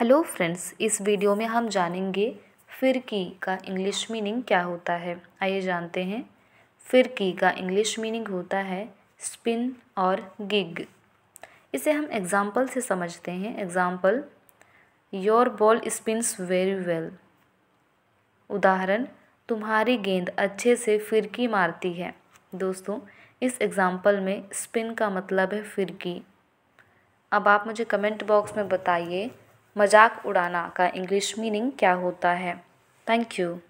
hello friends इस video में हम जानेंगे फिर की का इंग्लिश मीनिंग क्या होता है आइए जानते हैं फिर की का इंग्लिश मीनिंग होता है स्पिन और गिग इसे हम एग्ज़ाम्पल से समझते हैं example your ball spins very well उदाहरण तुम्हारी गेंद अच्छे से फिरकी मारती है दोस्तों इस एग्जांपल में स्पिन का मतलब है फिरकी अब आप मुझे कमेंट बॉक्स में बताइए मज़ाक उड़ाना का इंग्लिश मीनिंग क्या होता है थैंक यू